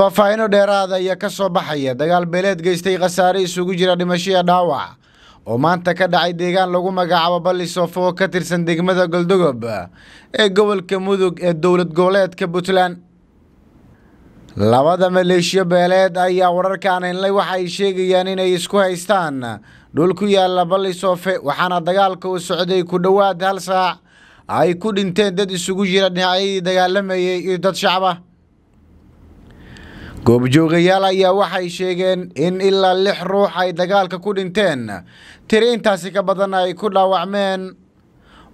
faahfaahino dheeraada ayaa ka soo baxaya dagaal beeleed geystay khasaare isugu jira dhimashiya dhaawac oo maanta ka dhacay deegaan lagu magacaabo ballisoofo oo ka tirsan degmada goldogob ee gobolka mudug ee dowlad goboleedka puntland labada maleeshiyo beeleed ayaa wararkan henlay waxa ay sheegayaan inay isku haystaan dhul ku yaalla ballisofe waxaana dagaalka uu socday ku dhowaad hal saac ay ku dhinteen dad isugu jira dhinacyadii dagaalamayay iyo dad shacba goobjoogayaal ayaa waxay sheegeen in ilaa lix ruux ay dagaalka ku dhinteen tiri intaasi ka badan ay ku dhaawacmeen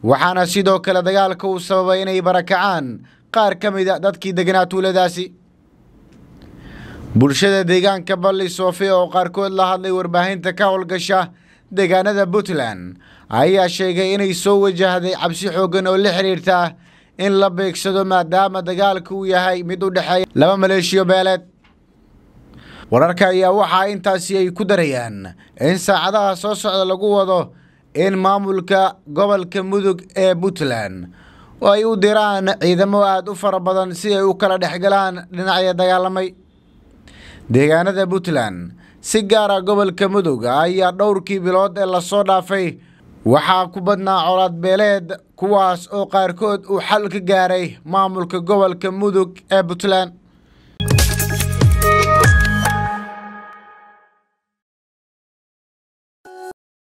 waxaana sidoo kale dagaalka uu sababay inay barakacaan qaar ka mid a dadkii deganaa tuuladaasi bulshada deegaanka balli soofiya oo qaarkood la hadlay warbaahinta ka howlgasha deegaanada puntland ayaa sheegay inay soo wajahday cabsi xooggan oo la xidhiirta in la beegsado maadaama dagaalka uu yahay mid u dhexeeya laba maleeshiyo beeleed wararka ayaa waxaa intaasi ay ku darayaan in saacadaha soo socda lagu wado in maamulka gobolka mudug ee puntland oo ay u diraan ciidamo aada u fara badan si ay u kala dhexgalaan dhinacyo dagaalamay deegaanada puntland si gaara ah gobolka mudug ayaa dhowrkii bilood ee lasoo dhaafay waxaa ku badnaa colaad beeleed kuwaas oo qaarkood uu xal ka gaaray maamulka gobolka mudug ee puntland